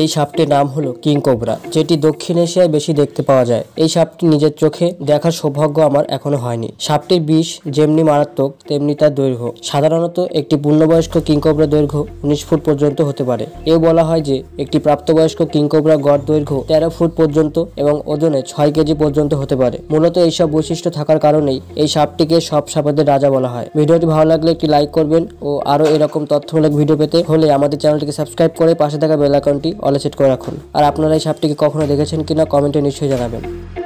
এই সাপটির নাম হলো কিং কোবরা যেটি দক্ষিণ এশিয়ায় বেশি দেখতে পাওয়া যায় এই সাপটি নিজের চোখে দেখার সৌভাগ্য আমার এখনো হয়নি সাপটির বিষ যেমনি মারাত্মক তেমনি তার দৈর্ঘ্য সাধারণত একটি পূর্ণবয়স্ক কিংকোবরা দৈর্ঘ্য উনিশ ফুট পর্যন্ত হতে পারে এও বলা হয় যে একটি প্রাপ্তবয়স্ক কোবরা গড় দৈর্ঘ্য তেরো ফুট পর্যন্ত এবং ওজনে ছয় কেজি পর্যন্ত হতে পারে মূলত এইসব বৈশিষ্ট্য থাকার কারণেই এই সাপটিকে সব সাপেদের রাজা বলা হয় ভিডিওটি ভালো লাগলে একটি লাইক করবেন ও আরও এরকম তথ্যমূলক ভিডিও পেতে হলে আমাদের চ্যানেলটিকে সাবস্ক্রাইব করে পাশে থাকা বেলাকনটি অলাচেট করে রাখুন আর আপনারা এই সাপটিকে কখনো দেখেছেন কিনা কমেন্টে নিশ্চয়ই জানাবেন